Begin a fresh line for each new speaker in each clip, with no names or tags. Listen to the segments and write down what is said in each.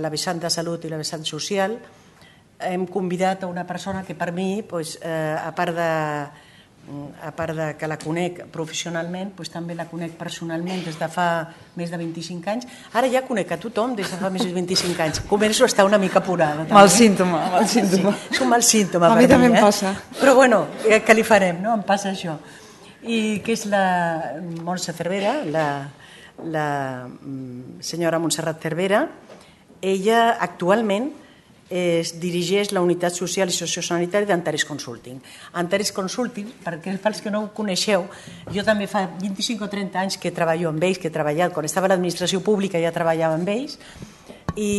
la vessant de salut i la vessant social, hem convidat a una persona que per mi, doncs, eh, a part de mm, a part de que la conec professionalment, doncs també la conec personalment des de fa més de 25 anys. Ara ja conec a tothom des de fa més de 25 anys. Començo a estar una mica apurada. També. Mal símptoma, mal símptoma. Sí, és un mal símptoma. A mi també mi, eh? em passa. Però bueno, eh, què li farem, no? Em passa això. I que és la Montse Cervera, la, la mm, senyora Montserrat Cervera, ella actualment es dirigeix la unitat social i sociosanitària d'Antares Consulting. Antares Consulting, perquè els que no ho coneixeu, jo també fa 25 o 30 anys que treballo amb ells, que he treballat, quan estava a l'administració pública ja treballava amb ells, i,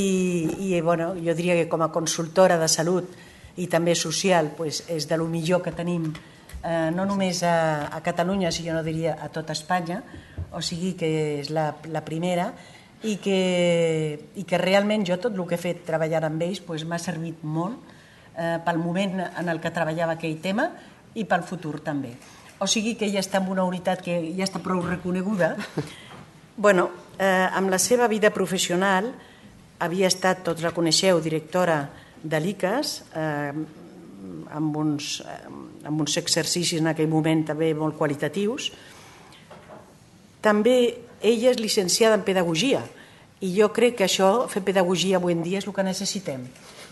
i bueno, jo diria que com a consultora de salut i també social pues, és de lo millor que tenim eh, no només a, a Catalunya, si jo no diria a tota Espanya, o sigui que és la, la primera, i que, i que realment jo tot el que he fet treballant amb ells pues, m'ha servit molt eh, pel moment en el que treballava aquell tema i pel futur també. O sigui que ja està en una unitat que ja està prou reconeguda. bueno, eh, amb la seva vida professional havia estat, tots la coneixeu, directora de l'ICAS, eh, amb, uns, eh, amb uns exercicis en aquell moment també molt qualitatius. També ella és licenciada en pedagogia i jo crec que això, fer pedagogia avui en dia, és el que necessitem.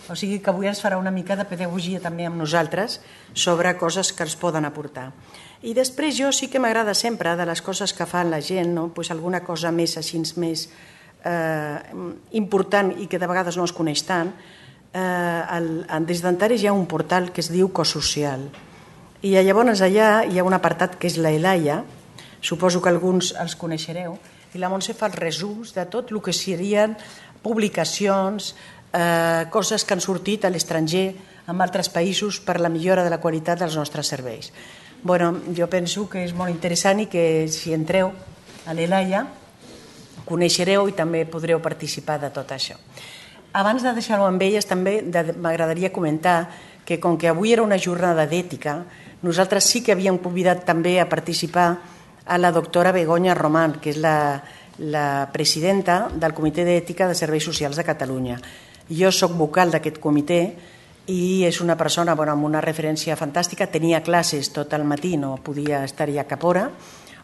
O sigui que avui ens farà una mica de pedagogia també amb nosaltres sobre coses que ens poden aportar. I després jo sí que m'agrada sempre de les coses que fan la gent, no? pues alguna cosa més així més eh, important i que de vegades no es coneix tant. Eh, el, des d'Antares hi ha un portal que es diu Cosocial. I llavors allà hi ha un apartat que és la Elaia, suposo que alguns els coneixereu, i la Montse fa els resums de tot el que serien publicacions, eh, coses que han sortit a l'estranger, en altres països, per la millora de la qualitat dels nostres serveis. bueno, jo penso que és molt interessant i que si entreu a l'ELAIA coneixereu i també podreu participar de tot això. Abans de deixar-ho amb elles, també m'agradaria comentar que com que avui era una jornada d'ètica, nosaltres sí que havíem convidat també a participar a la doctora Begoña Román, que és la, la presidenta del Comitè d'Ètica de Serveis Socials de Catalunya. Jo sóc vocal d'aquest comitè i és una persona bueno, amb una referència fantàstica. Tenia classes tot el matí, no podia estar ja cap hora,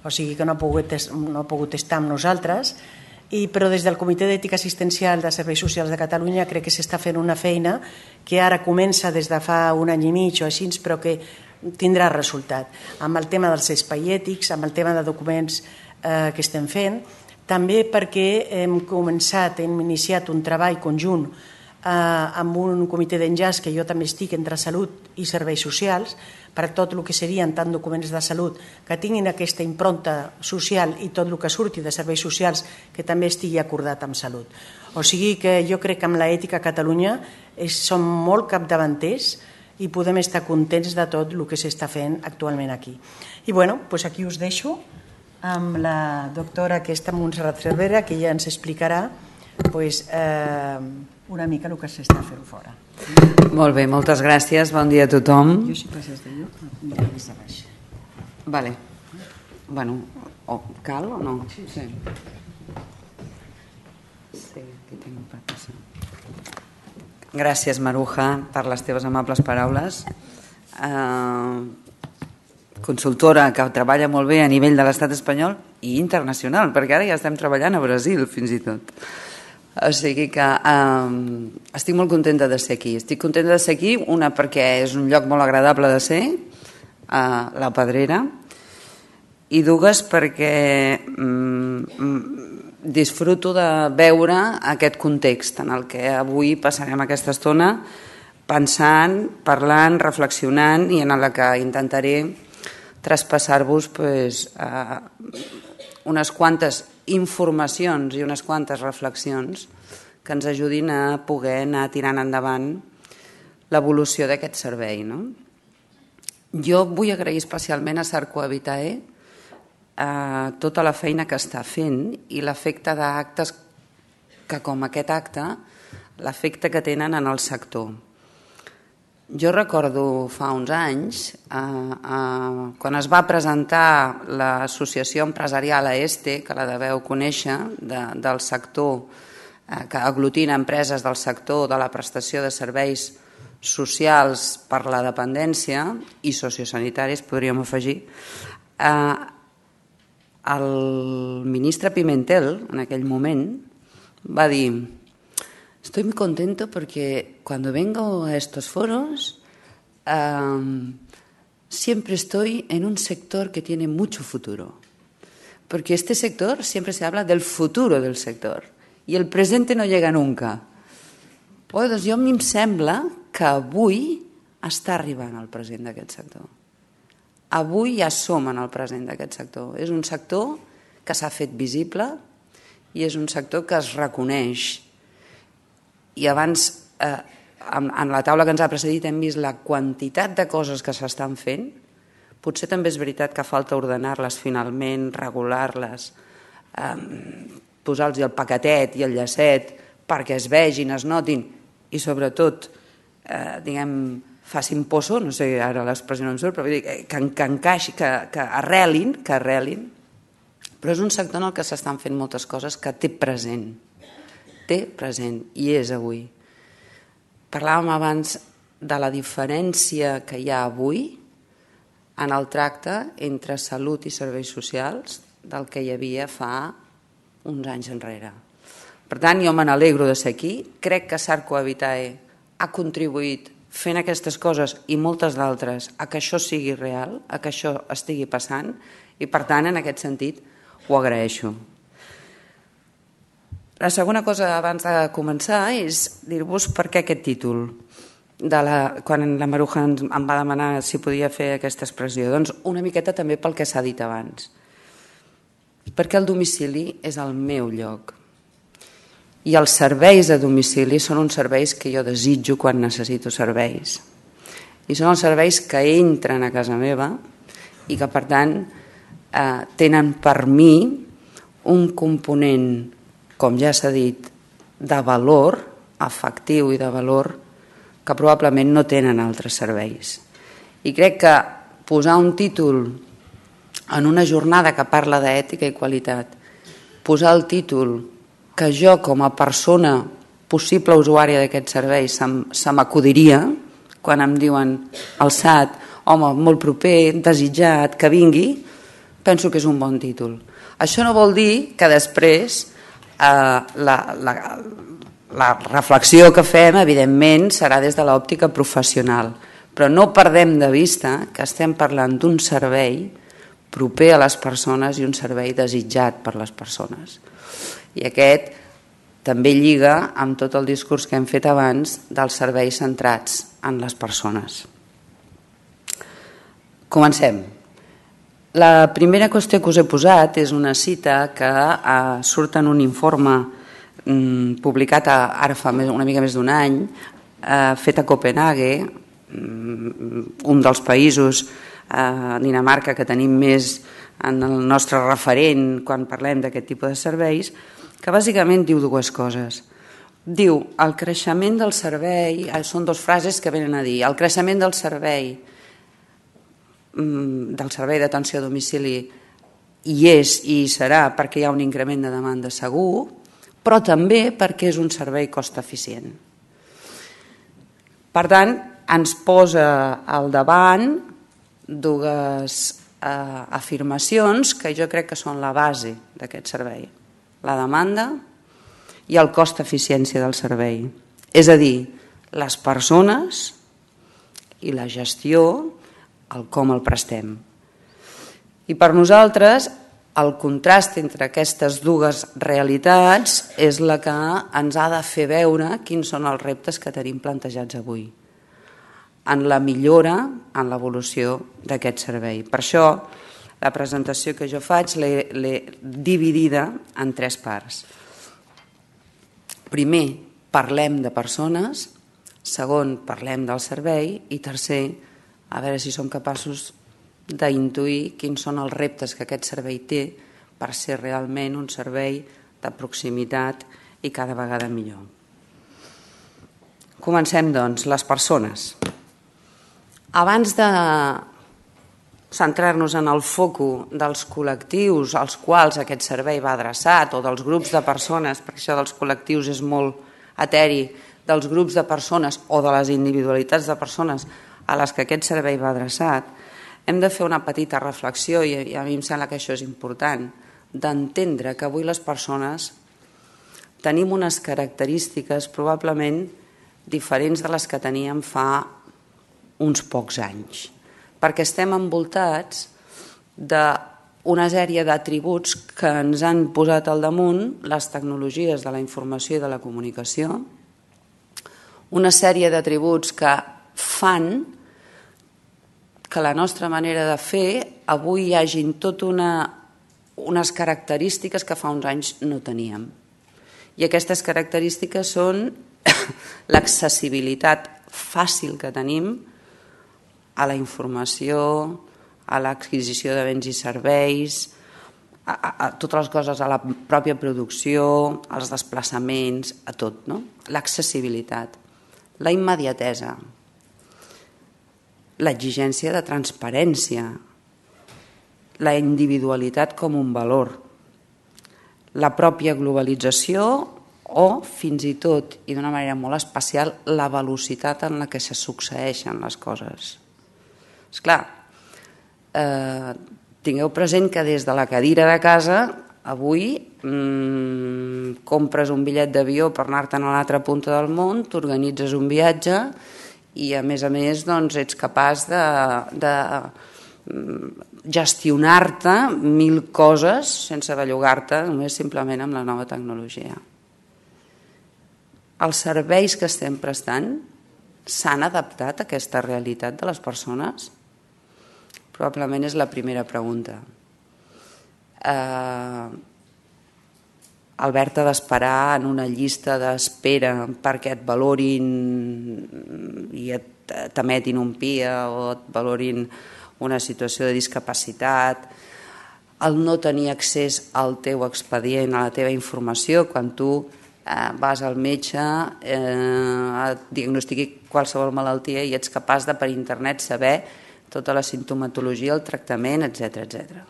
o sigui que no ha pogut, no ha pogut estar amb nosaltres, i, però des del Comitè d'Ètica Assistencial de Serveis Socials de Catalunya crec que s'està fent una feina que ara comença des de fa un any i mig o així, però que tindrà resultat. Amb el tema dels espaiètics, amb el tema de documents eh, que estem fent, també perquè hem començat, hem iniciat un treball conjunt eh, amb un comitè d'enllaç que jo també estic entre salut i serveis socials per tot el que serien tant documents de salut que tinguin aquesta impronta social i tot el que surti de serveis socials que també estigui acordat amb salut. O sigui que jo crec que amb l'ètica a Catalunya és, som molt capdavanters, i podem estar contents de tot el que s'està fent actualment aquí. I bueno, doncs aquí us deixo amb la doctora que està Montserrat Cervera, que ja ens explicarà doncs, eh, una mica el que s'està fent fora.
Molt bé, moltes gràcies, bon dia a tothom. Jo si passes de lloc, mira més de baix. Vale. Bueno, o oh, cal o no? Sí, sí. Sí, aquí tinc Gràcies, Maruja, per les teves amables paraules. Eh, consultora que treballa molt bé a nivell de l'estat espanyol i internacional, perquè ara ja estem treballant a Brasil, fins i tot. O sigui que um, estic molt contenta de ser aquí. Estic contenta de ser aquí, una perquè és un lloc molt agradable de ser, a la Pedrera, i dues perquè mm, disfruto de veure aquest context en el que avui passarem aquesta estona pensant, parlant, reflexionant i en la que intentaré traspassar-vos pues, eh, unes quantes informacions i unes quantes reflexions que ens ajudin a poder anar tirant endavant l'evolució d'aquest servei. No? Jo vull agrair especialment a Sarco Habitae, eh, tota la feina que està fent i l'efecte d'actes que, com aquest acte, l'efecte que tenen en el sector. Jo recordo fa uns anys, eh, eh, quan es va presentar l'associació empresarial a Este, que la deveu conèixer, de, del sector eh, que aglutina empreses del sector de la prestació de serveis socials per la dependència i sociosanitaris, podríem afegir, eh, el ministre Pimentel, en aquell moment, va dir «Estoy muy contento porque cuando vengo a estos foros eh, siempre estoy en un sector que tiene mucho futuro». Porque este sector siempre se habla del futuro del sector y el presente no llega nunca. Oh, doncs jo a mi em sembla que avui està arribant el present d'aquest sector avui ja som en el present d'aquest sector. És un sector que s'ha fet visible i és un sector que es reconeix. I abans, eh, en, la taula que ens ha precedit, hem vist la quantitat de coses que s'estan fent. Potser també és veritat que falta ordenar-les finalment, regular-les, eh, posar-los el paquetet i el llacet perquè es vegin, es notin i sobretot, eh, diguem, facin poso, no sé, ara l'expressió no em surt, però vull dir, que, que encaixi, que, que arrelin, que arrelin, però és un sector en el que s'estan fent moltes coses que té present, té present i és avui. Parlàvem abans de la diferència que hi ha avui en el tracte entre salut i serveis socials del que hi havia fa uns anys enrere. Per tant, jo me n'alegro de ser aquí. Crec que Sarco Habitae ha contribuït fent aquestes coses i moltes d'altres a que això sigui real, a que això estigui passant i per tant en aquest sentit ho agraeixo. La segona cosa abans de començar és dir-vos per què aquest títol. De la, quan la Maruja em va demanar si podia fer aquesta expressió, doncs una miqueta també pel que s'ha dit abans. Perquè el domicili és el meu lloc, i els serveis a domicili són uns serveis que jo desitjo quan necessito serveis. I són els serveis que entren a casa meva i que, per tant, eh, tenen per mi un component, com ja s'ha dit, de valor afectiu i de valor que probablement no tenen altres serveis. I crec que posar un títol en una jornada que parla d'ètica i qualitat, posar el títol que jo com a persona possible usuària d'aquest servei se m'acudiria quan em diuen el SAT, home, molt proper, desitjat, que vingui, penso que és un bon títol. Això no vol dir que després eh, la, la, la reflexió que fem, evidentment, serà des de l'òptica professional, però no perdem de vista que estem parlant d'un servei proper a les persones i un servei desitjat per les persones. I aquest també lliga amb tot el discurs que hem fet abans dels serveis centrats en les persones. Comencem. La primera qüestió que us he posat és una cita que eh, surt en un informe mm, publicat ara fa una mica més d'un any, eh, fet a Copenhague, mm, un dels països a Dinamarca, que tenim més en el nostre referent quan parlem d'aquest tipus de serveis, que bàsicament diu dues coses. Diu, el creixement del servei, ah, són dues frases que venen a dir, el creixement del servei, mm, del servei d'atenció a domicili hi és i hi serà perquè hi ha un increment de demanda segur, però també perquè és un servei cost eficient. Per tant, ens posa al davant dues eh, afirmacions que jo crec que són la base d'aquest servei. La demanda i el cost-eficiència del servei. És a dir, les persones i la gestió, el com el prestem. I per nosaltres, el contrast entre aquestes dues realitats és la que ens ha de fer veure quins són els reptes que tenim plantejats avui en la millora, en l'evolució d'aquest servei. Per això, la presentació que jo faig l'he dividida en tres parts. Primer, parlem de persones, segon, parlem del servei i tercer, a veure si som capaços d'intuir quins són els reptes que aquest servei té per ser realment un servei de proximitat i cada vegada millor. Comencem, doncs, les persones. Abans de centrar-nos en el foco dels col·lectius als quals aquest servei va adreçat o dels grups de persones, perquè això dels col·lectius és molt eteri, dels grups de persones o de les individualitats de persones a les que aquest servei va adreçat, hem de fer una petita reflexió, i a mi em sembla que això és important, d'entendre que avui les persones tenim unes característiques probablement diferents de les que teníem fa uns pocs anys, perquè estem envoltats d'una sèrie d'atributs que ens han posat al damunt les tecnologies de la informació i de la comunicació, una sèrie d'atributs que fan que la nostra manera de fer avui hi hagin tot una, unes característiques que fa uns anys no teníem. I aquestes característiques són l'accessibilitat fàcil que tenim a la informació, a l'adquisició de béns i serveis, a, a, a totes les coses, a la pròpia producció, als desplaçaments, a tot, no? L'accessibilitat, la immediatesa, l'exigència de transparència, la individualitat com un valor, la pròpia globalització o, fins i tot, i d'una manera molt especial, la velocitat en la que se succeeixen les coses. És doncs clar, eh, tingueu present que des de la cadira de casa avui mmm, compres un bitllet d'avió per anar-te'n a l'altra punta del món, t'organitzes un viatge i a més a més doncs, ets capaç de, de mm, gestionar-te mil coses sense bellugar-te només simplement amb la nova tecnologia. Els serveis que estem prestant s'han adaptat a aquesta realitat de les persones? probablement és la primera pregunta. Eh, Albert ha d'esperar en una llista d'espera perquè et valorin i et t'emetin un PIA o et valorin una situació de discapacitat, el no tenir accés al teu expedient, a la teva informació, quan tu eh, vas al metge, eh, et diagnostiqui qualsevol malaltia i ets capaç de per internet saber tota la sintomatologia, el tractament, etc etc.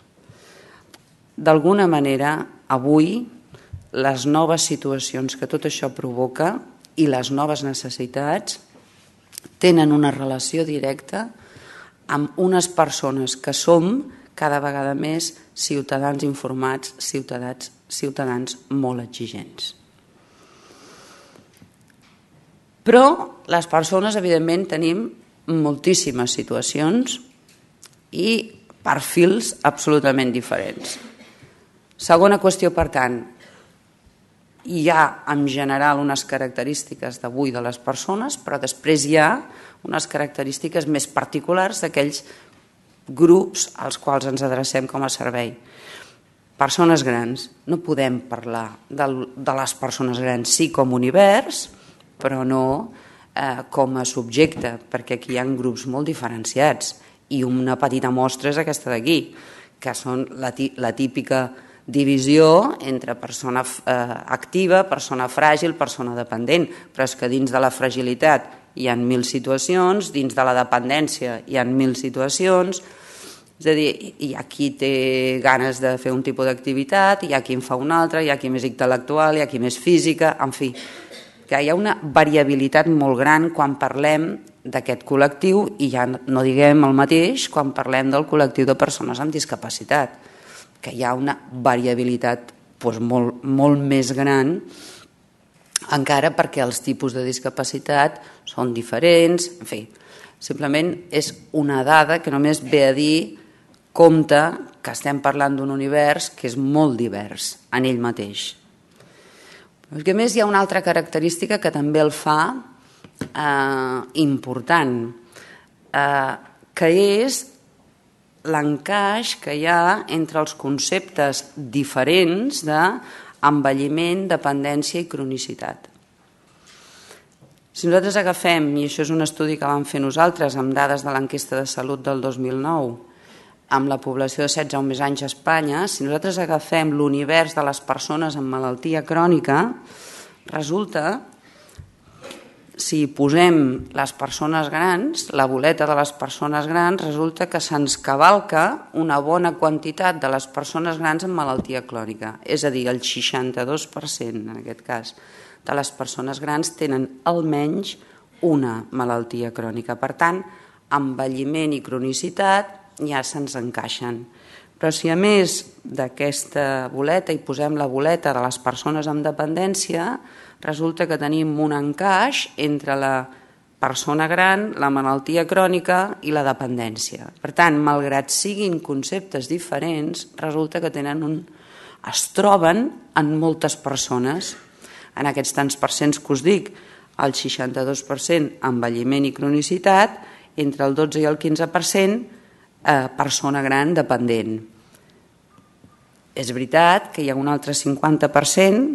D'alguna manera, avui, les noves situacions que tot això provoca i les noves necessitats tenen una relació directa amb unes persones que som cada vegada més ciutadans informats, ciutadans, ciutadans molt exigents. Però les persones, evidentment, tenim moltíssimes situacions i perfils absolutament diferents. Segona qüestió, per tant, hi ha en general unes característiques d'avui de les persones, però després hi ha unes característiques més particulars d'aquells grups als quals ens adrecem com a servei. Persones grans. No podem parlar de, les persones grans, sí com univers, però no eh, com a subjecte, perquè aquí hi ha grups molt diferenciats i una petita mostra és aquesta d'aquí, que són la, la típica divisió entre persona eh, activa, persona fràgil, persona dependent, però és que dins de la fragilitat hi ha mil situacions, dins de la dependència hi ha mil situacions, és a dir, hi ha qui té ganes de fer un tipus d'activitat, hi ha qui en fa una altra, hi ha qui més intel·lectual, hi ha qui més física, en fi, que hi ha una variabilitat molt gran quan parlem d'aquest col·lectiu i ja no diguem el mateix quan parlem del col·lectiu de persones amb discapacitat, que hi ha una variabilitat doncs, molt, molt més gran encara perquè els tipus de discapacitat són diferents, en fi, simplement és una dada que només ve a dir compte que estem parlant d'un univers que és molt divers en ell mateix a més hi ha una altra característica que també el fa eh, important, eh, que és l'encaix que hi ha entre els conceptes diferents d'envelliment, dependència i cronicitat. Si nosaltres agafem, i això és un estudi que vam fer nosaltres amb dades de l'enquesta de salut del 2009, amb la població de 16 o més anys a Espanya, si nosaltres agafem l'univers de les persones amb malaltia crònica, resulta, si posem les persones grans, la boleta de les persones grans, resulta que se'ns cavalca una bona quantitat de les persones grans amb malaltia crònica. És a dir, el 62%, en aquest cas, de les persones grans tenen almenys una malaltia crònica. Per tant, envelliment i cronicitat ja se'ns encaixen. Però si a més d'aquesta boleta hi posem la boleta de les persones amb dependència, resulta que tenim un encaix entre la persona gran, la malaltia crònica i la dependència. Per tant, malgrat siguin conceptes diferents, resulta que tenen un... es troben en moltes persones. En aquests tants percents que us dic, el 62% envelliment i cronicitat, entre el 12 i el 15% eh, persona gran dependent. És veritat que hi ha un altre 50%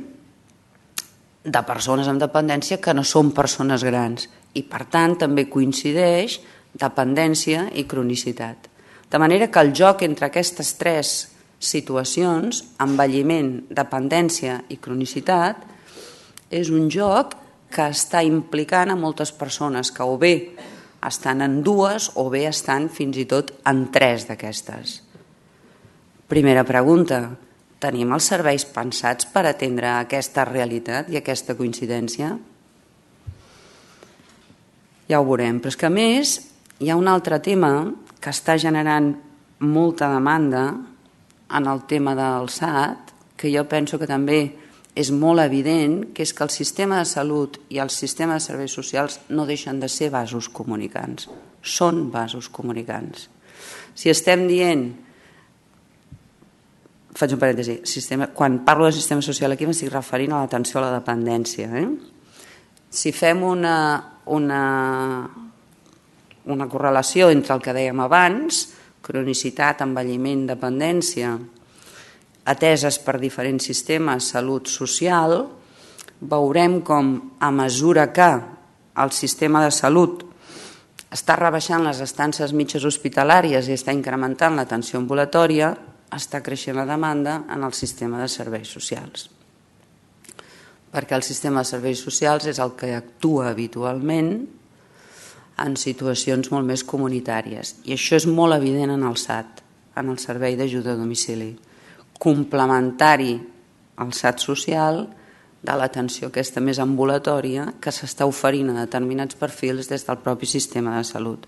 de persones amb dependència que no són persones grans i, per tant, també coincideix dependència i cronicitat. De manera que el joc entre aquestes tres situacions, envelliment, dependència i cronicitat, és un joc que està implicant a moltes persones que o bé estan en dues o bé estan fins i tot en tres d'aquestes. Primera pregunta, tenim els serveis pensats per atendre aquesta realitat i aquesta coincidència? Ja ho veurem, però és que a més hi ha un altre tema que està generant molta demanda en el tema del SAT, que jo penso que també és molt evident que és que el sistema de salut i el sistema de serveis socials no deixen de ser vasos comunicants, són vasos comunicants. Si estem dient faig un parèntesi, sistema, quan parlo de sistema social aquí m'estic referint a l'atenció a la dependència. Eh? Si fem una, una, una correlació entre el que dèiem abans, cronicitat, envelliment, dependència, ateses per diferents sistemes, salut social, veurem com a mesura que el sistema de salut està rebaixant les estances mitges hospitalàries i està incrementant l'atenció ambulatòria, està creixent la demanda en el sistema de serveis socials. Perquè el sistema de serveis socials és el que actua habitualment en situacions molt més comunitàries. I això és molt evident en el SAT, en el Servei d'Ajuda a Domicili complementari al SAT social de l'atenció aquesta més ambulatòria que s'està oferint a determinats perfils des del propi sistema de salut.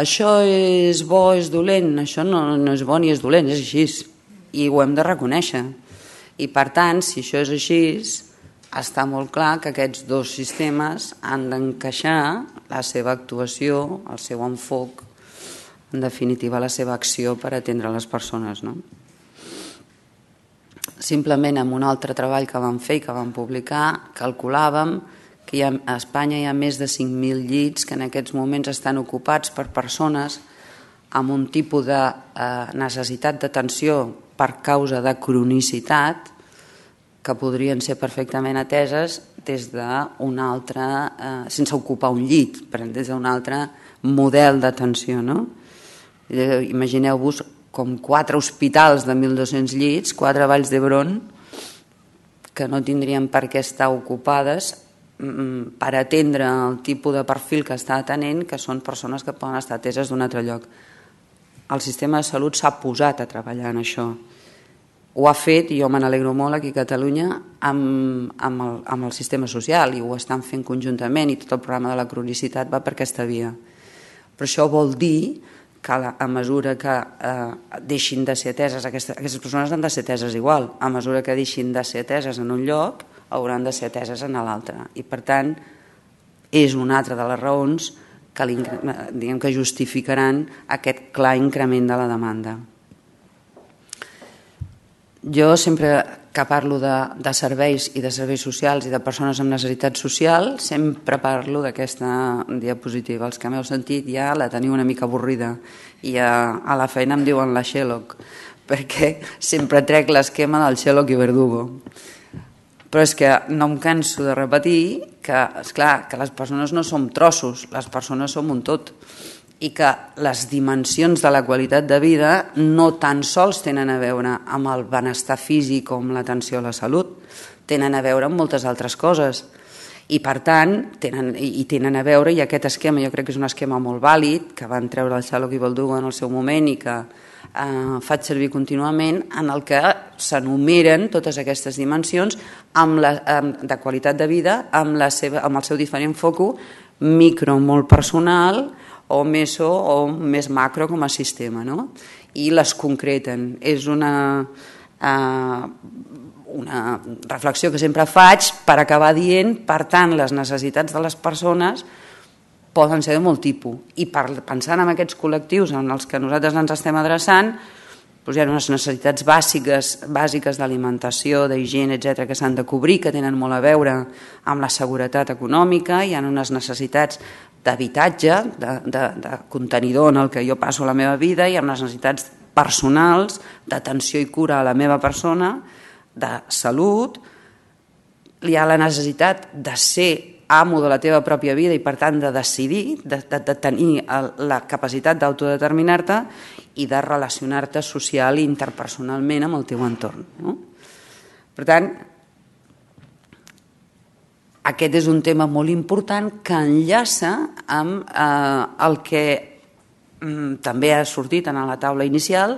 Això és bo, és dolent, això no, no és bo ni és dolent, és així. I ho hem de reconèixer. I per tant, si això és així, està molt clar que aquests dos sistemes han d'encaixar la seva actuació, el seu enfoc en definitiva, la seva acció per atendre les persones. No? Simplement amb un altre treball que vam fer i que vam publicar, calculàvem que ha, a Espanya hi ha més de 5.000 llits que en aquests moments estan ocupats per persones amb un tipus de eh, necessitat d'atenció per causa de cronicitat que podrien ser perfectament ateses des d'un altre, eh, sense ocupar un llit, però des d'un altre model d'atenció. No? Eh, imagineu-vos com quatre hospitals de 1.200 llits, quatre valls d'Hebron, que no tindrien per què estar ocupades mm, per atendre el tipus de perfil que està atenent, que són persones que poden estar ateses d'un altre lloc. El sistema de salut s'ha posat a treballar en això. Ho ha fet, i jo me n'alegro molt aquí a Catalunya, amb, amb, el, amb el sistema social, i ho estan fent conjuntament, i tot el programa de la cronicitat va per aquesta via. Però això vol dir que a mesura que eh, deixin de ser ateses, aquestes, aquestes persones han de ser ateses igual, a mesura que deixin de ser ateses en un lloc, hauran de ser ateses en l'altre. I per tant, és una altra de les raons que, diguem, que justificaran aquest clar increment de la demanda. Jo sempre que parlo de, de serveis i de serveis socials i de persones amb necessitat social, sempre parlo d'aquesta diapositiva. Els que m'heu sentit ja la teniu una mica avorrida i a, a la feina em diuen la Xeloc, perquè sempre trec l'esquema del Xeloc i Verdugo. Però és que no em canso de repetir que, és clar que les persones no som trossos, les persones som un tot i que les dimensions de la qualitat de vida no tan sols tenen a veure amb el benestar físic o amb l'atenció a la salut, tenen a veure amb moltes altres coses. I per tant, tenen, i tenen a veure, i aquest esquema jo crec que és un esquema molt vàlid, que van treure el Xaloc i Baldugo en el seu moment i que eh, faig servir contínuament, en el que s'enumeren totes aquestes dimensions amb la, amb, de qualitat de vida amb, la seva, amb el seu diferent foco micro molt personal, o meso o més macro com a sistema, no? i les concreten. És una, eh, una reflexió que sempre faig per acabar dient, per tant, les necessitats de les persones poden ser de molt tipus. I per, pensant en aquests col·lectius en els que nosaltres ens estem adreçant, doncs hi ha unes necessitats bàsiques, bàsiques d'alimentació, d'higiene, etc que s'han de cobrir, que tenen molt a veure amb la seguretat econòmica, hi ha unes necessitats d'habitatge, de, de, de contenidor en el que jo passo la meva vida i amb les necessitats personals, d'atenció i cura a la meva persona, de salut, hi ha la necessitat de ser amo de la teva pròpia vida i per tant de decidir, de, de, de tenir el, la capacitat d'autodeterminar-te i de relacionar-te social i interpersonalment amb el teu entorn. No? Per tant, aquest és un tema molt important que enllaça amb eh, el que mm, també ha sortit en la taula inicial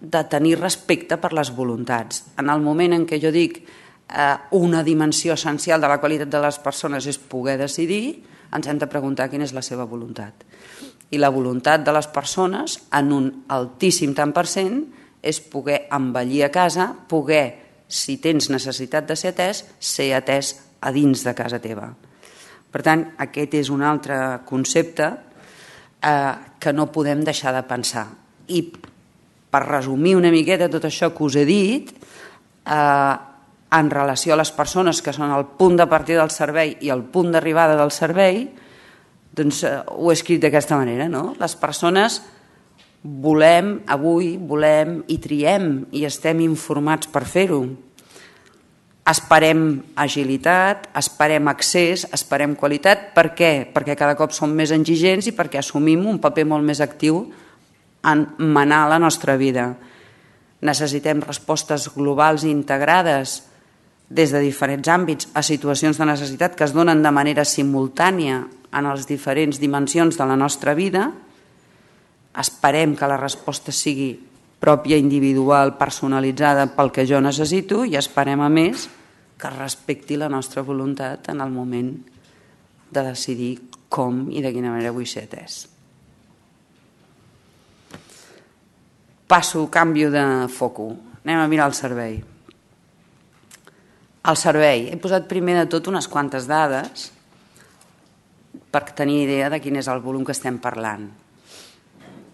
de tenir respecte per les voluntats. En el moment en què jo dic eh, una dimensió essencial de la qualitat de les persones és poder decidir, ens hem de preguntar quina és la seva voluntat. I la voluntat de les persones, en un altíssim tant per cent, és poder envellir a casa, poder, si tens necessitat de ser atès, ser atès a dins de casa teva. Per tant, aquest és un altre concepte eh, que no podem deixar de pensar. I per resumir una miqueta tot això que us he dit, eh, en relació a les persones que són el punt de partida del servei i el punt d'arribada del servei, doncs eh, ho he escrit d'aquesta manera, no? Les persones volem, avui, volem i triem i estem informats per fer-ho esperem agilitat, esperem accés, esperem qualitat. Per què? Perquè cada cop som més exigents i perquè assumim un paper molt més actiu en manar la nostra vida. Necessitem respostes globals i integrades des de diferents àmbits a situacions de necessitat que es donen de manera simultània en les diferents dimensions de la nostra vida. Esperem que la resposta sigui pròpia, individual, personalitzada pel que jo necessito i esperem a més que respecti la nostra voluntat en el moment de decidir com i de quina manera vull ser atès. Passo, canvio de foco. Anem a mirar el servei. El servei. He posat primer de tot unes quantes dades per tenir idea de quin és el volum que estem parlant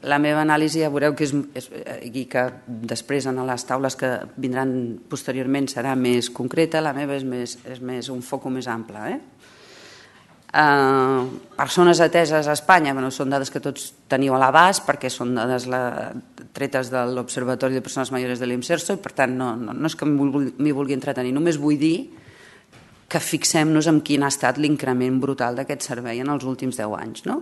la meva anàlisi ja veureu que és, és eh, i que després en les taules que vindran posteriorment serà més concreta, la meva és més, és més un foc més ample. Eh? Uh, persones ateses a Espanya, bueno, són dades que tots teniu a l'abast perquè són dades la, tretes de l'Observatori de Persones Mayores de l'IMSERSO i per tant no, no, no és que m'hi vulgui, vulgui entretenir, només vull dir que fixem-nos en quin ha estat l'increment brutal d'aquest servei en els últims 10 anys. No?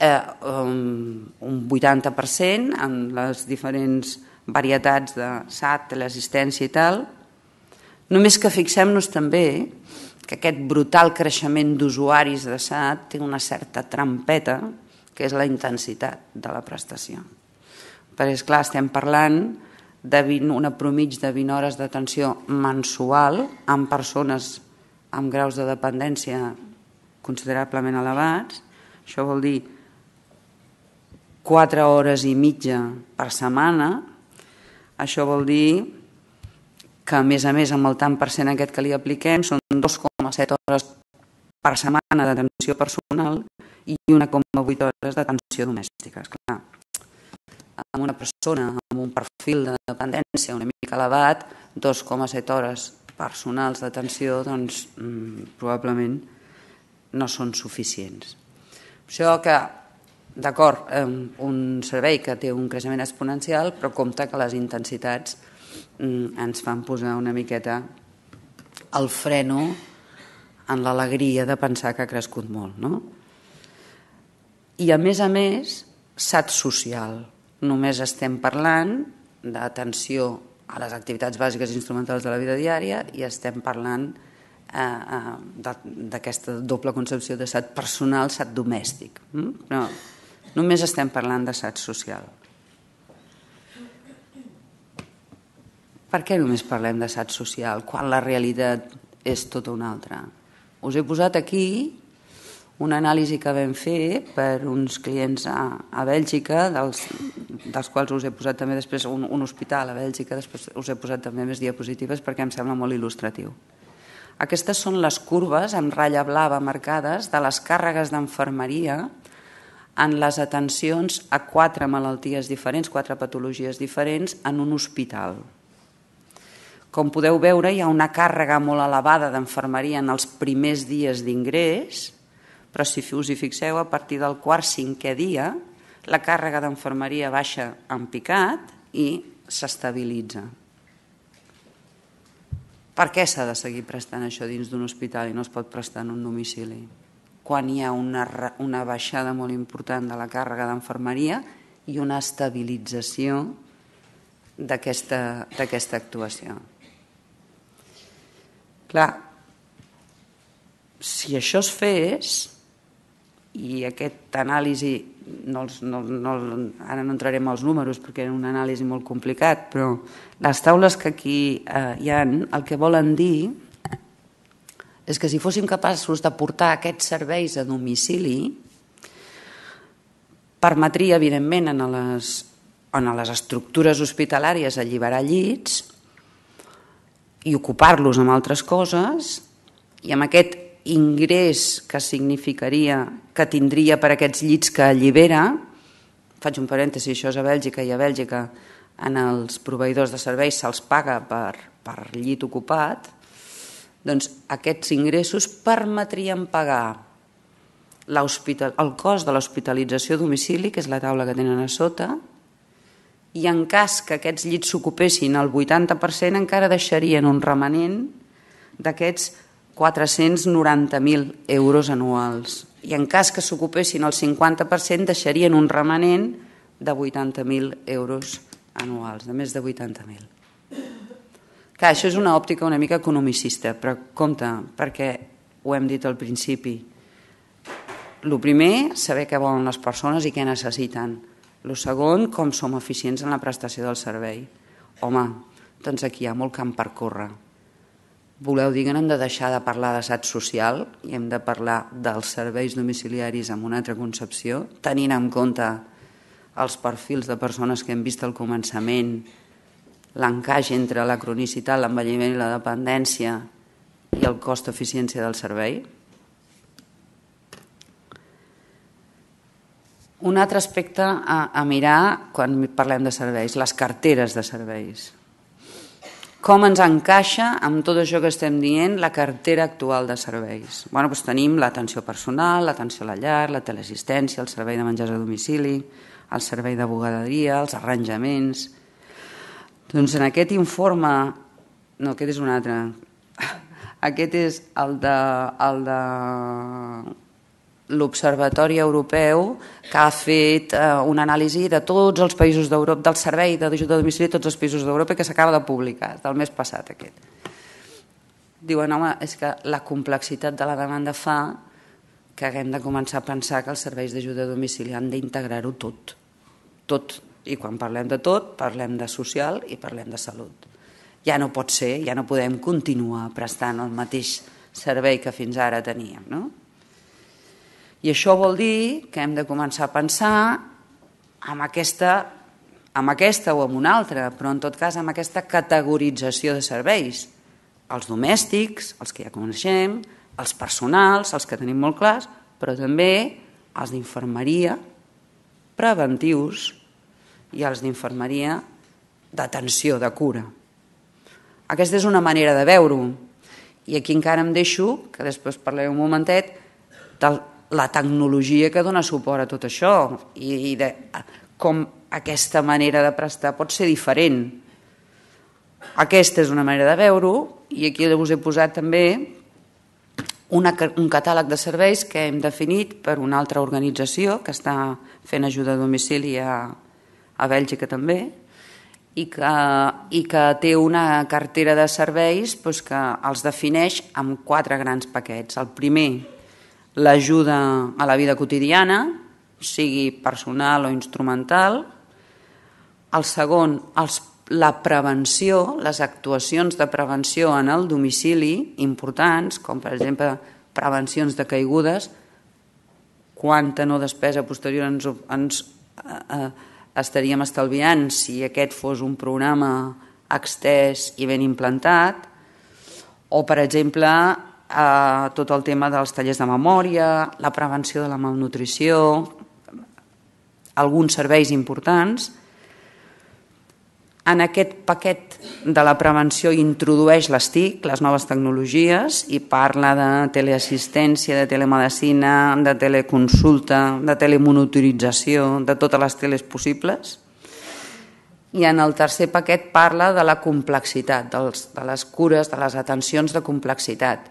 eh, um, un 80% en les diferents varietats de SAT, l'assistència i tal, només que fixem-nos també que aquest brutal creixement d'usuaris de SAT té una certa trampeta, que és la intensitat de la prestació. Perquè, és clar estem parlant de 20, una promig de 20 hores d'atenció mensual amb persones amb graus de dependència considerablement elevats. Això vol dir 4 hores i mitja per setmana, això vol dir que, a més a més, amb el tant per cent aquest que li apliquem, són 2,7 hores per setmana d'atenció personal i 1,8 hores d'atenció domèstica. Esclar, amb una persona amb un perfil de dependència una mica elevat, 2,7 hores personals d'atenció doncs, mm, probablement no són suficients. Això que d'acord, un servei que té un creixement exponencial, però compte que les intensitats mm, ens fan posar una miqueta el freno en l'alegria de pensar que ha crescut molt. No? I a més a més, SAT social. Només estem parlant d'atenció a les activitats bàsiques instrumentals de la vida diària i estem parlant eh, eh d'aquesta doble concepció de SAT personal, SAT domèstic. Mm? No, Només estem parlant d'assaig social. Per què només parlem d'assaig social quan la realitat és tota una altra? Us he posat aquí una anàlisi que vam fer per uns clients a, a Bèlgica, dels, dels quals us he posat també després un, un hospital a Bèlgica, després us he posat també més diapositives perquè em sembla molt il·lustratiu. Aquestes són les curves amb ratlla blava marcades de les càrregues d'enfermeria en les atencions a quatre malalties diferents, quatre patologies diferents en un hospital. Com podeu veure, hi ha una càrrega molt elevada d'enfermeria en els primers dies d'ingrés, però si us hi fixeu, a partir del quart cinquè dia, la càrrega d'enfermeria baixa en picat i s'estabilitza. Per què s'ha de seguir prestant això dins d'un hospital i no es pot prestar en un domicili? quan hi ha una, una baixada molt important de la càrrega d'enfermeria i una estabilització d'aquesta actuació. Clar, si això es fes, i aquest anàlisi, no, no, no, ara no entrarem als números perquè era un anàlisi molt complicat, però les taules que aquí eh, hi han el que volen dir és que si fóssim capaços de portar aquests serveis a domicili, permetria, evidentment, en les, en les estructures hospitalàries alliberar llits i ocupar-los amb altres coses, i amb aquest ingrés que significaria, que tindria per aquests llits que allibera, faig un parèntesi, això és a Bèlgica, i a Bèlgica en els proveïdors de serveis se'ls paga per, per llit ocupat, doncs aquests ingressos permetrien pagar el cost de l'hospitalització a domicili, que és la taula que tenen a sota, i en cas que aquests llits s'ocupessin el 80%, encara deixarien un remanent d'aquests 490.000 euros anuals. I en cas que s'ocupessin el 50%, deixarien un remanent de 80.000 euros anuals, de més de 80.000. Clar, això és una òptica una mica economicista, però compte, perquè ho hem dit al principi. El primer, saber què volen les persones i què necessiten. El segon, com som eficients en la prestació del servei. Home, doncs aquí hi ha molt camp per córrer. Voleu dir que no hem de deixar de parlar d'assaig social i hem de parlar dels serveis domiciliaris amb una altra concepció, tenint en compte els perfils de persones que hem vist al començament, l'encaix entre la cronicitat, l'envelliment i la dependència i el cost-eficiència del servei. Un altre aspecte a, a mirar quan parlem de serveis, les carteres de serveis. Com ens encaixa amb tot això que estem dient la cartera actual de serveis? Bueno, doncs tenim l'atenció personal, l'atenció a la llar, la teleassistència, el servei de menjars a domicili, el servei de bugaderia, els arranjaments, doncs en aquest informe... No, aquest és un altre. Aquest és el de, el de l'Observatori Europeu que ha fet eh, una anàlisi de tots els països d'Europa, del servei d'ajuda a domicili de tots els països d'Europa que s'acaba de publicar, del mes passat aquest. Diuen, home, és que la complexitat de la demanda fa que haguem de començar a pensar que els serveis d'ajuda a domicili han d'integrar-ho tot, tot, i quan parlem de tot, parlem de social i parlem de salut. Ja no pot ser, ja no podem continuar prestant el mateix servei que fins ara teníem. No? I això vol dir que hem de començar a pensar amb aquesta, amb aquesta o amb una altra, però en tot cas amb aquesta categorització de serveis. Els domèstics, els que ja coneixem, els personals, els que tenim molt clars, però també els d'infermeria, preventius, i els d'infermeria d'atenció, de cura. Aquesta és una manera de veure-ho. I aquí encara em deixo, que després parlaré un momentet, de la tecnologia que dona suport a tot això i, de com aquesta manera de prestar pot ser diferent. Aquesta és una manera de veure-ho i aquí us he posat també una, un catàleg de serveis que hem definit per una altra organització que està fent ajuda a domicili a, a Bèlgica també, i que, i que té una cartera de serveis doncs, que els defineix amb quatre grans paquets. El primer, l'ajuda a la vida quotidiana, sigui personal o instrumental. El segon, els, la prevenció, les actuacions de prevenció en el domicili importants, com per exemple prevencions de caigudes, quanta no despesa posterior ens, ens eh, eh, estaríem estalviant, si aquest fos un programa extès i ben implantat, o, per exemple, eh, tot el tema dels tallers de memòria, la prevenció de la malnutrició, alguns serveis importants en aquest paquet de la prevenció introdueix les TIC, les noves tecnologies, i parla de teleassistència, de telemedicina, de teleconsulta, de telemonitorització, de totes les teles possibles. I en el tercer paquet parla de la complexitat, dels, de les cures, de les atencions de complexitat,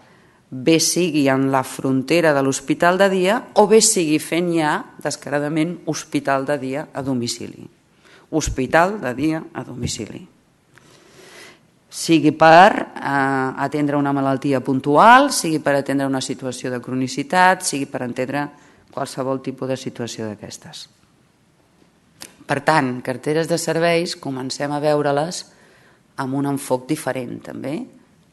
bé sigui en la frontera de l'hospital de dia o bé sigui fent ja, descaradament, hospital de dia a domicili hospital de dia a domicili. Sigui per eh, atendre una malaltia puntual, sigui per atendre una situació de cronicitat, sigui per entendre qualsevol tipus de situació d'aquestes. Per tant, carteres de serveis comencem a veure-les amb un enfoc diferent també,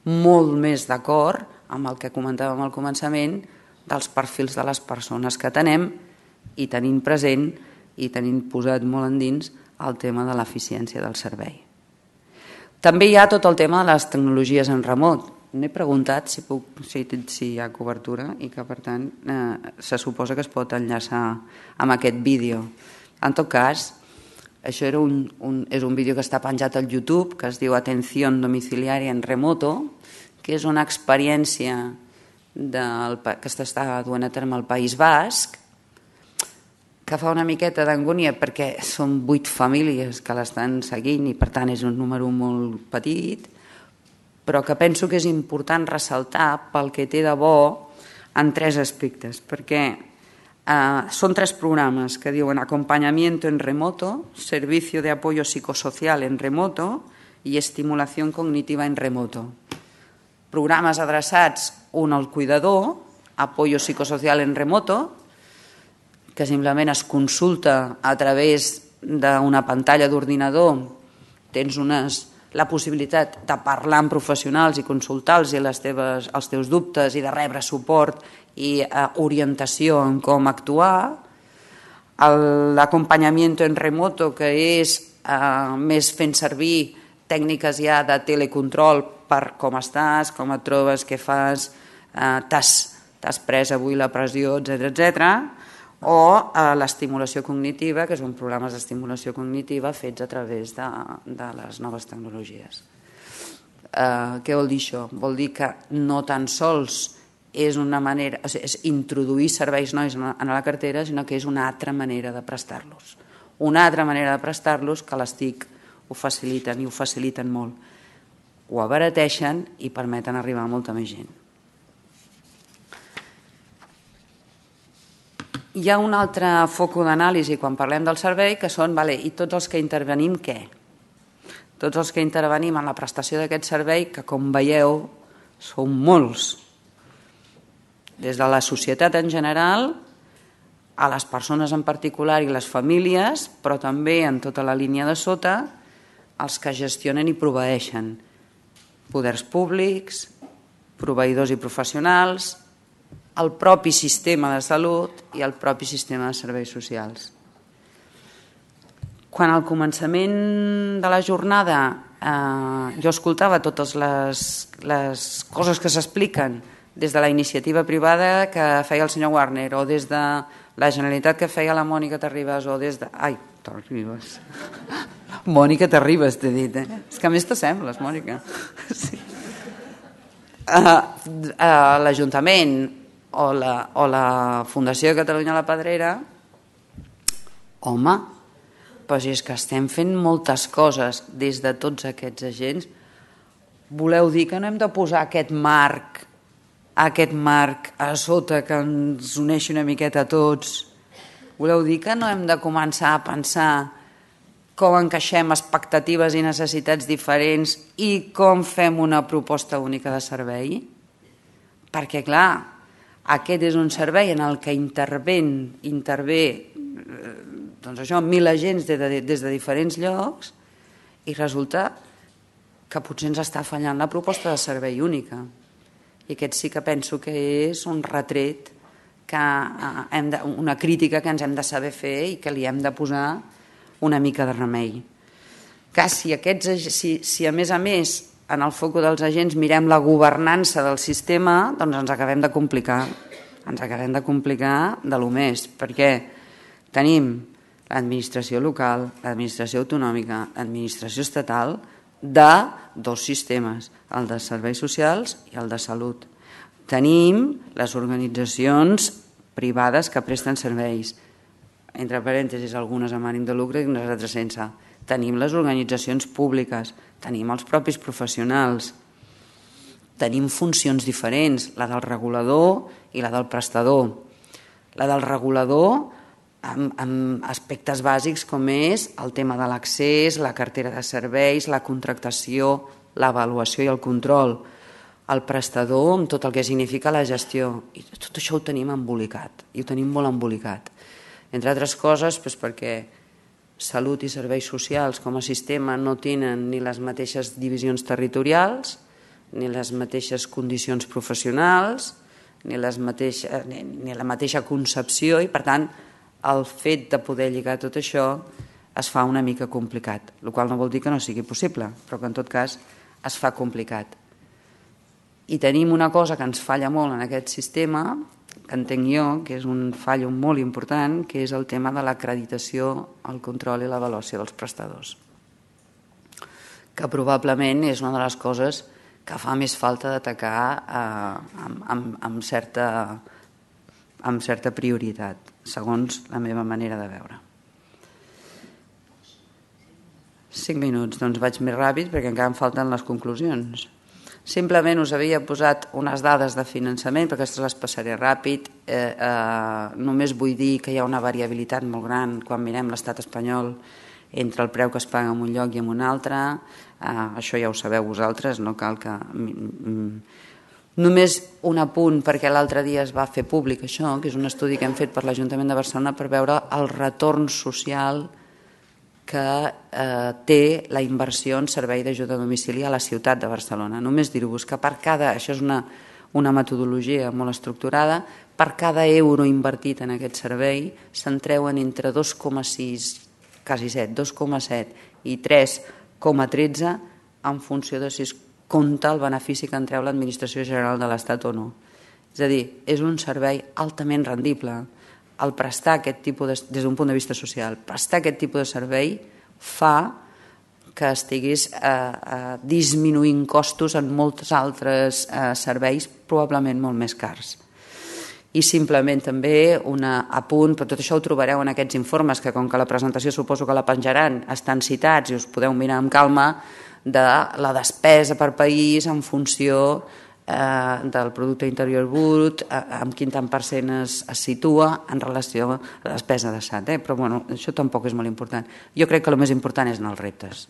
molt més d'acord amb el que comentàvem al començament dels perfils de les persones que tenem i tenint present i tenint posat molt endins el tema de l'eficiència del servei. També hi ha tot el tema de les tecnologies en remot. N'he preguntat si, puc, si, si hi ha cobertura i que, per tant, eh, se suposa que es pot enllaçar amb aquest vídeo. En tot cas, això era un, un, és un vídeo que està penjat al YouTube, que es diu Atenció domiciliària en remoto, que és una experiència del, que s'està duent a terme al País Basc, que fa una miqueta d'angúnia perquè són vuit famílies que l'estan seguint i per tant és un número molt petit, però que penso que és important ressaltar pel que té de bo en tres aspectes, perquè eh, són tres programes que diuen acompanyament en remoto, servicio de apoyo psicosocial en remoto i estimulació cognitiva en remoto. Programes adreçats, un al cuidador, apoyo psicosocial en remoto, que simplement es consulta a través d'una pantalla d'ordinador, tens unes, la possibilitat de parlar amb professionals i consultar-los les teves, els teus dubtes i de rebre suport i eh, orientació en com actuar, l'acompanyament en remoto, que és eh, més fent servir tècniques ja de telecontrol per com estàs, com et trobes, què fas, eh, t'has pres avui la pressió, etc etc o a l'estimulació cognitiva, que són programes d'estimulació cognitiva fets a través de, de les noves tecnologies. Eh, què vol dir això? Vol dir que no tan sols és una manera, o sigui, és introduir serveis nois en la cartera, sinó que és una altra manera de prestar-los. Una altra manera de prestar-los que les TIC ho faciliten i ho faciliten molt. Ho abarateixen i permeten arribar a molta més gent. Hi ha un altre foco d'anàlisi quan parlem del servei que són, vale, i tots els que intervenim què? Tots els que intervenim en la prestació d'aquest servei, que com veieu són molts, des de la societat en general, a les persones en particular i les famílies, però també en tota la línia de sota, els que gestionen i proveeixen poders públics, proveïdors i professionals, el propi sistema de salut i el propi sistema de serveis socials. Quan al començament de la jornada eh, jo escoltava totes les, les coses que s'expliquen des de la iniciativa privada que feia el senyor Warner o des de la Generalitat que feia la Mònica Terribas o des de... Ai, Terribas. Mònica Terribas, t'he dit. Eh? És que a més t'assembles, Mònica. Sí. Uh, uh, L'Ajuntament, o la, o la Fundació de Catalunya la Pedrera, home, però si és que estem fent moltes coses des de tots aquests agents, voleu dir que no hem de posar aquest marc, aquest marc a sota que ens uneixi una miqueta a tots? Voleu dir que no hem de començar a pensar com encaixem expectatives i necessitats diferents i com fem una proposta única de servei? Perquè, clar, aquest és un servei en el que intervén, intervé eh, doncs això, mil agents de, de, des de diferents llocs i resulta que potser ens està fallant la proposta de servei única. I aquest sí que penso que és un retret, que eh, hem de, una crítica que ens hem de saber fer i que li hem de posar una mica de remei. Que si, aquests, si, si a més a més en el foc dels agents mirem la governança del sistema, doncs ens acabem de complicar. Ens acabem de complicar de lo més, perquè tenim l'administració local, l'administració autonòmica, l'administració estatal, de dos sistemes, el de serveis socials i el de salut. Tenim les organitzacions privades que presten serveis, entre parèntesis, algunes amb ànim de lucre i unes altres sense tenim les organitzacions públiques, tenim els propis professionals, tenim funcions diferents, la del regulador i la del prestador. La del regulador amb, amb aspectes bàsics com és el tema de l'accés, la cartera de serveis, la contractació, l'avaluació i el control. El prestador amb tot el que significa la gestió. I tot això ho tenim embolicat, i ho tenim molt embolicat. Entre altres coses, doncs perquè salut i serveis socials com a sistema no tenen ni les mateixes divisions territorials, ni les mateixes condicions professionals, ni, les mateixa, eh, ni, ni la mateixa concepció i, per tant, el fet de poder lligar tot això es fa una mica complicat, el qual no vol dir que no sigui possible, però que en tot cas es fa complicat. I tenim una cosa que ens falla molt en aquest sistema, que entenc jo que és un fallo molt important, que és el tema de l'acreditació, el control i l'avaluació dels prestadors, que probablement és una de les coses que fa més falta d'atacar eh, amb, amb, amb, certa, amb certa prioritat, segons la meva manera de veure. Cinc minuts, doncs vaig més ràpid perquè encara em falten les conclusions. Simplement us havia posat unes dades de finançament, perquè aquestes les passaré ràpid. Eh, eh, només vull dir que hi ha una variabilitat molt gran quan mirem l'estat espanyol entre el preu que es paga en un lloc i en un altre. Eh, això ja ho sabeu vosaltres, no cal que... Només un apunt, perquè l'altre dia es va fer públic això, que és un estudi que hem fet per l'Ajuntament de Barcelona per veure el retorn social que eh, té la inversió en servei d'ajuda a domicili a la ciutat de Barcelona. Només dir-vos que per cada, això és una, una metodologia molt estructurada, per cada euro invertit en aquest servei se'n treuen entre 2,6, quasi 7, 2,7 i 3,13 en funció de si es compta el benefici que en treu l'Administració General de l'Estat o no. És a dir, és un servei altament rendible el prestar aquest tipus, de, des d'un punt de vista social, prestar aquest tipus de servei fa que estiguis eh, eh, disminuint costos en molts altres eh, serveis probablement molt més cars. I simplement també un apunt, però tot això ho trobareu en aquests informes, que com que la presentació suposo que la penjaran, estan citats i us podeu mirar amb calma, de la despesa per país en funció eh, del producte interior brut, eh, amb quin tant percent es, es situa en relació a la despesa de SAT, eh? però bueno, això tampoc és molt important. Jo crec que el més important és anar als reptes.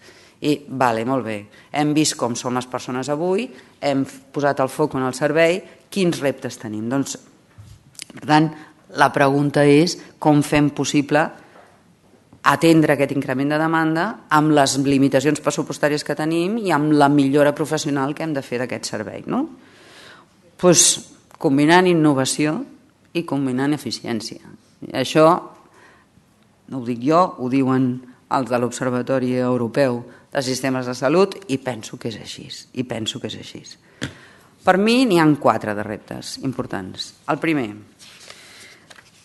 I, vale, molt bé, hem vist com són les persones avui, hem posat el foc en el servei, quins reptes tenim? Doncs, per tant, la pregunta és com fem possible atendre aquest increment de demanda amb les limitacions pressupostàries que tenim i amb la millora professional que hem de fer d'aquest servei. No? Doncs, combinant innovació i combinant eficiència. Això no ho dic jo, ho diuen els de l'Observatori Europeu de Sistemes de Salut i penso que és així, i penso que és així. Per mi n'hi han quatre de reptes importants. El primer,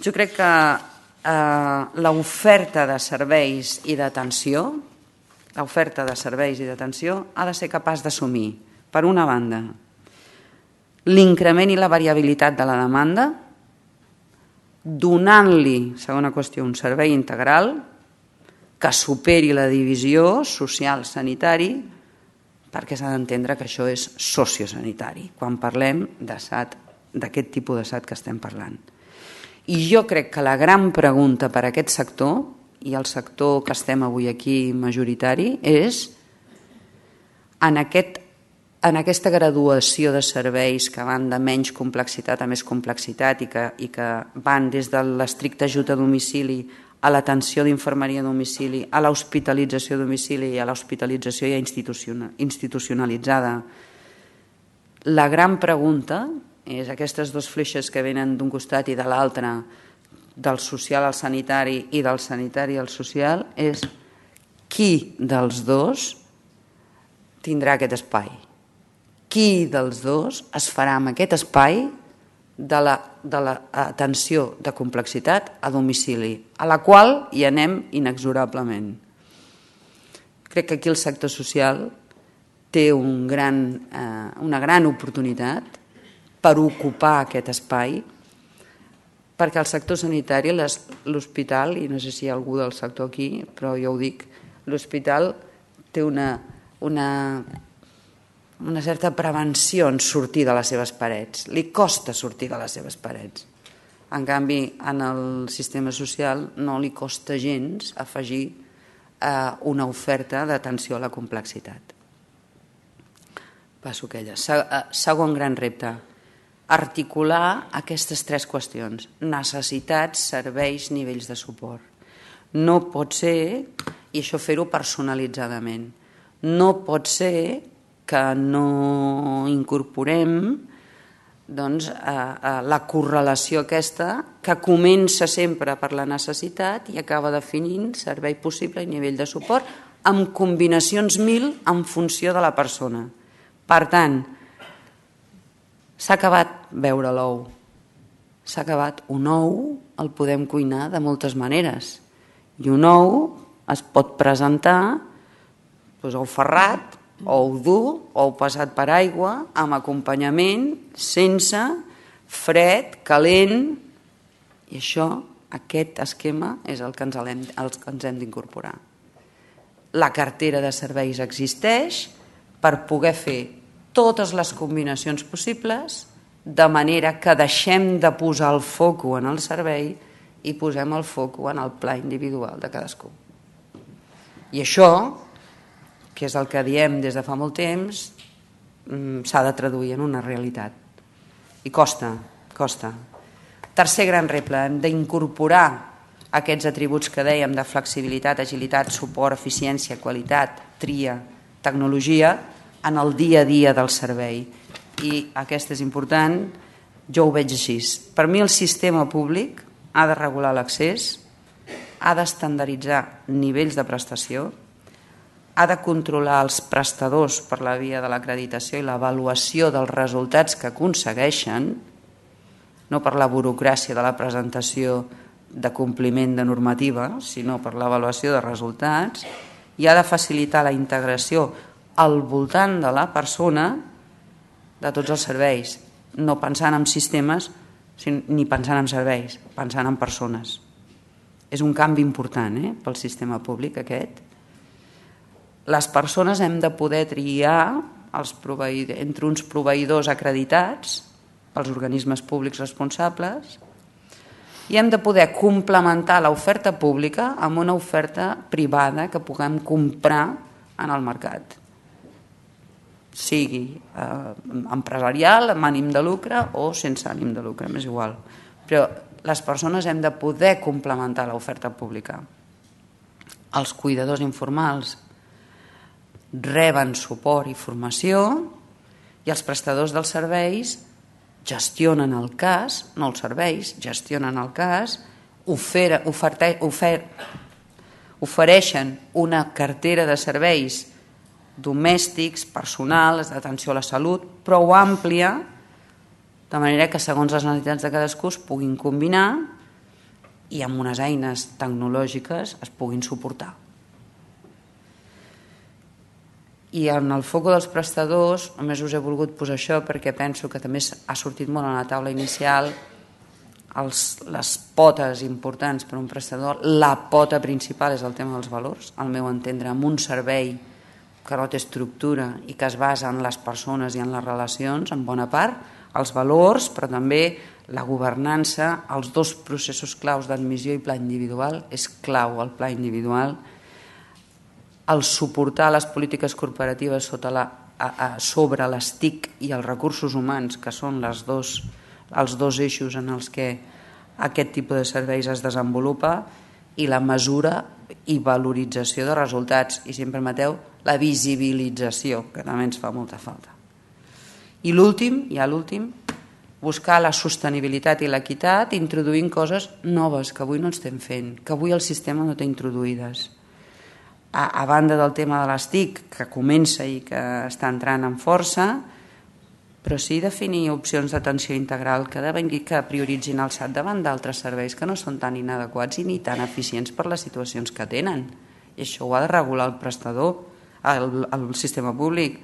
jo crec que eh, l'oferta de serveis i d'atenció l'oferta de serveis i d'atenció ha de ser capaç d'assumir, per una banda, l'increment i la variabilitat de la demanda, donant-li, segona qüestió, un servei integral que superi la divisió social-sanitari, perquè s'ha d'entendre que això és sociosanitari, quan parlem d'aquest tipus de SAT que estem parlant. I jo crec que la gran pregunta per a aquest sector, i el sector que estem avui aquí majoritari, és en aquest en aquesta graduació de serveis que van de menys complexitat a més complexitat i que, i que van des de l'estricta ajuda a domicili a l'atenció d'infermeria a domicili, a l'hospitalització a domicili i a l'hospitalització ja institucionalitzada. La gran pregunta és aquestes dues fleixes que venen d'un costat i de l'altre, del social al sanitari i del sanitari al social, és qui dels dos tindrà aquest espai? qui dels dos es farà amb aquest espai de la, de la atenció eh, de complexitat a domicili, a la qual hi anem inexorablement. Crec que aquí el sector social té un gran, eh, una gran oportunitat per ocupar aquest espai perquè el sector sanitari, l'hospital, i no sé si hi ha algú del sector aquí, però jo ho dic, l'hospital té una, una una certa prevenció en sortir de les seves parets. Li costa sortir de les seves parets. En canvi, en el sistema social no li costa gens afegir eh, una oferta d'atenció a la complexitat. Passo aquella. Eh, segon gran repte, articular aquestes tres qüestions. Necessitats, serveis, nivells de suport. No pot ser, i això fer-ho personalitzadament, no pot ser que no incorporem doncs, a, a la correlació aquesta que comença sempre per la necessitat i acaba definint servei possible i nivell de suport amb combinacions mil en funció de la persona. Per tant, s'ha acabat veure l'ou. S'ha acabat un ou, el podem cuinar de moltes maneres. I un ou es pot presentar doncs, ferrat, o ho dur o ho passat per aigua amb acompanyament, sense, fred, calent, i això, aquest esquema, és el que ens, hem, el que ens hem d'incorporar. La cartera de serveis existeix per poder fer totes les combinacions possibles de manera que deixem de posar el foco en el servei i posem el foco en el pla individual de cadascú. I això que és el que diem des de fa molt temps, mm, s'ha de traduir en una realitat. I costa, costa. Tercer gran reble, hem d'incorporar aquests atributs que dèiem de flexibilitat, agilitat, suport, eficiència, qualitat, tria, tecnologia, en el dia a dia del servei. I aquest és important, jo ho veig així. Per mi el sistema públic ha de regular l'accés, ha d'estandarditzar nivells de prestació, ha de controlar els prestadors per la via de l'acreditació i l'avaluació dels resultats que aconsegueixen, no per la burocràcia de la presentació de compliment de normativa, sinó per l'avaluació de resultats, i ha de facilitar la integració al voltant de la persona de tots els serveis, no pensant en sistemes ni pensant en serveis, pensant en persones. És un canvi important eh, pel sistema públic aquest, les persones hem de poder triar els proveïdors, entre uns proveïdors acreditats, els organismes públics responsables, i hem de poder complementar l'oferta pública amb una oferta privada que puguem comprar en el mercat sigui eh, empresarial, amb ànim de lucre o sense ànim de lucre, m'és igual. Però les persones hem de poder complementar l'oferta pública. Els cuidadors informals, reben suport i formació i els prestadors dels serveis gestionen el cas, no els serveis, gestionen el cas, ofere, oferte, ofer, ofereixen una cartera de serveis domèstics, personals, d'atenció a la salut, prou àmplia, de manera que segons les necessitats de cadascú es puguin combinar i amb unes eines tecnològiques es puguin suportar. i en el foco dels prestadors només us he volgut posar això perquè penso que també ha sortit molt en la taula inicial els, les potes importants per a un prestador, la pota principal és el tema dels valors, al meu entendre, amb un servei que no té estructura i que es basa en les persones i en les relacions, en bona part, els valors, però també la governança, els dos processos claus d'admissió i pla individual, és clau el pla individual el suportar les polítiques corporatives sota la, a, a, sobre les TIC i els recursos humans, que són les dos, els dos eixos en els que aquest tipus de serveis es desenvolupa, i la mesura i valorització de resultats, i si em permeteu, la visibilització, que també ens fa molta falta. I l'últim, ja l'últim, buscar la sostenibilitat i l'equitat introduint coses noves que avui no estem fent, que avui el sistema no té introduïdes a, a banda del tema de les TIC, que comença i que està entrant en força, però sí definir opcions d'atenció integral que, devengui, que prioritzin el SAT davant d'altres serveis que no són tan inadequats i ni tan eficients per les situacions que tenen. I això ho ha de regular el prestador, el, el sistema públic.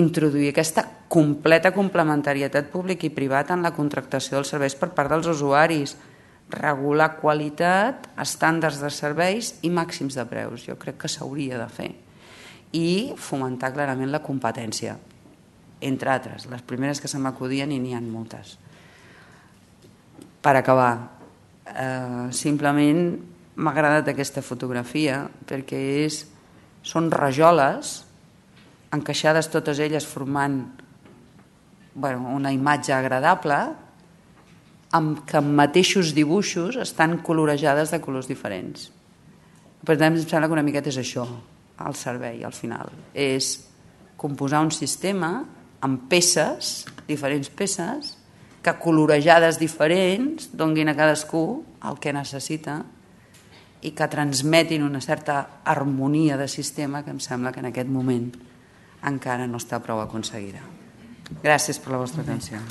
Introduir aquesta completa complementarietat públic i privat en la contractació dels serveis per part dels usuaris, regular qualitat, estàndards de serveis i màxims de preus. Jo crec que s'hauria de fer. I fomentar clarament la competència, entre altres. Les primeres que se m'acudien i n'hi ha moltes. Per acabar, eh, simplement m'ha agradat aquesta fotografia perquè és, són rajoles encaixades totes elles formant bueno, una imatge agradable amb que mateixos dibuixos estan colorejades de colors diferents. Per tant, em sembla que una miqueta és això, el servei, al final. És composar un sistema amb peces, diferents peces, que colorejades diferents donguin a cadascú el que necessita i que transmetin una certa harmonia de sistema que em sembla que en aquest moment encara no està prou aconseguida. Gràcies per la vostra atenció.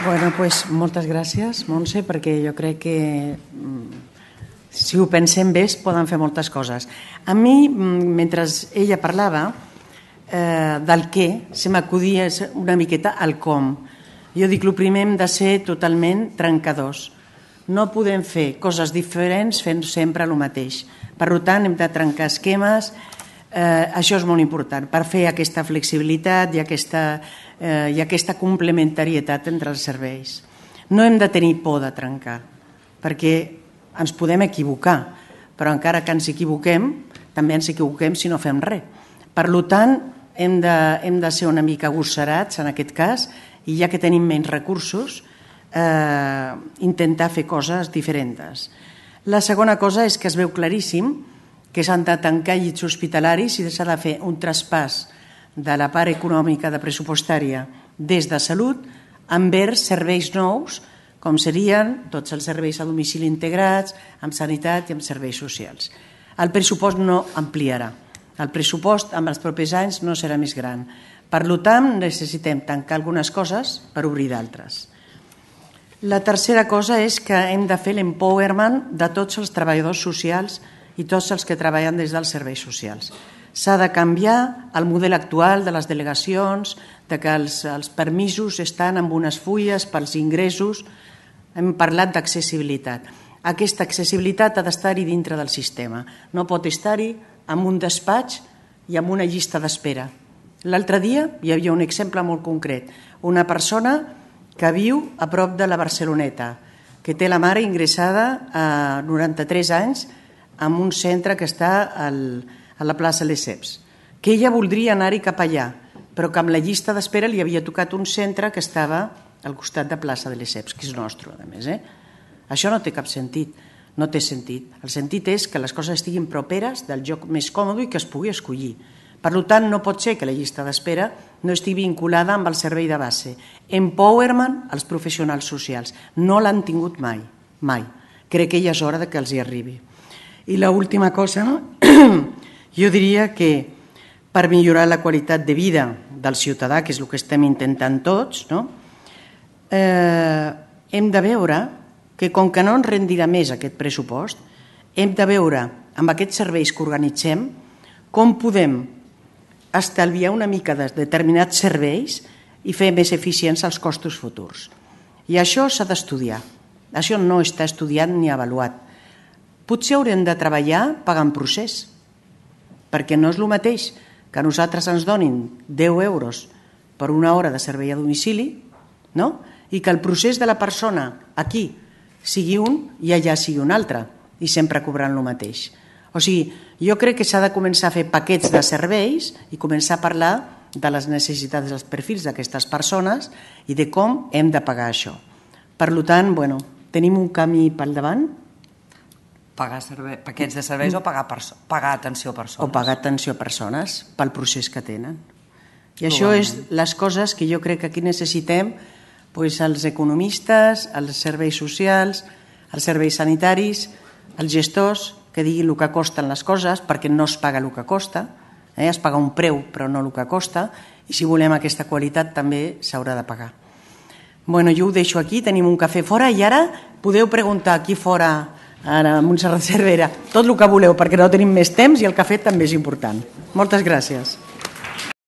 Bueno, pues, moltes gràcies, Montse, perquè jo crec que mm, si ho pensem bé es poden fer moltes coses. A mi, mm, mentre ella parlava eh, del què, se m'acudia una miqueta al com. Jo dic, el primer hem de ser totalment trencadors. No podem fer coses diferents fent sempre el mateix. Per tant, hem de trencar esquemes. Eh, això és molt important per fer aquesta flexibilitat i aquesta eh, i aquesta complementarietat entre els serveis. No hem de tenir por de trencar, perquè ens podem equivocar, però encara que ens equivoquem, també ens equivoquem si no fem res. Per tant, hem de, hem de ser una mica agosserats en aquest cas i ja que tenim menys recursos, eh, intentar fer coses diferents. La segona cosa és que es veu claríssim que s'han de tancar llits hospitalaris i s'ha de fer un traspàs de la part econòmica de pressupostària des de salut envers serveis nous com serien tots els serveis a domicili integrats, amb sanitat i amb serveis socials. El pressupost no ampliarà. El pressupost amb els propers anys no serà més gran. Per tant, necessitem tancar algunes coses per obrir d'altres. La tercera cosa és que hem de fer l'empowerment de tots els treballadors socials i tots els que treballen des dels serveis socials. S'ha de canviar el model actual de les delegacions, de que els, els permisos estan amb unes fulles pels ingressos. Hem parlat d'accessibilitat. Aquesta accessibilitat ha d'estar-hi dintre del sistema. No pot estar-hi amb un despatx i amb una llista d'espera. L'altre dia hi havia un exemple molt concret. Una persona que viu a prop de la Barceloneta, que té la mare ingressada a 93 anys en un centre que està al, a la plaça Lesseps, que ella voldria anar-hi cap allà, però que amb la llista d'espera li havia tocat un centre que estava al costat de plaça de Lesseps, que és nostre, a més. Eh? Això no té cap sentit. No té sentit. El sentit és que les coses estiguin properes del lloc més còmode i que es pugui escollir. Per tant, no pot ser que la llista d'espera no estigui vinculada amb el servei de base. Empowerment als professionals socials. No l'han tingut mai, mai. Crec que ja és hora de que els hi arribi. I l'última cosa, no? Jo diria que per millorar la qualitat de vida del ciutadà, que és el que estem intentant tots, no? eh, hem de veure que com que no ens rendirà més aquest pressupost, hem de veure amb aquests serveis que organitzem com podem estalviar una mica de determinats serveis i fer més eficients els costos futurs. I això s'ha d'estudiar. Això no està estudiat ni avaluat. Potser haurem de treballar pagant procés, perquè no és el mateix que nosaltres ens donin 10 euros per una hora de servei a domicili no? i que el procés de la persona aquí sigui un i allà sigui un altre i sempre cobrant el mateix. O sigui, jo crec que s'ha de començar a fer paquets de serveis i començar a parlar de les necessitats dels perfils d'aquestes persones i de com hem de pagar això. Per tant, bueno, tenim un camí pel davant
pagar servei, paquets de serveis o pagar, pagar atenció a persones. O pagar
atenció a persones pel procés que tenen. I això és les coses que jo crec que aquí necessitem doncs, els economistes, els serveis socials, els serveis sanitaris, els gestors, que diguin el que costen les coses, perquè no es paga el que costa, eh? es paga un preu però no el que costa, i si volem aquesta qualitat també s'haurà de pagar. Bueno, jo ho deixo aquí, tenim un cafè fora i ara podeu preguntar aquí fora Ara, Montserrat Cervera, tot el que voleu, perquè no tenim més temps i el cafè també és important. Moltes gràcies.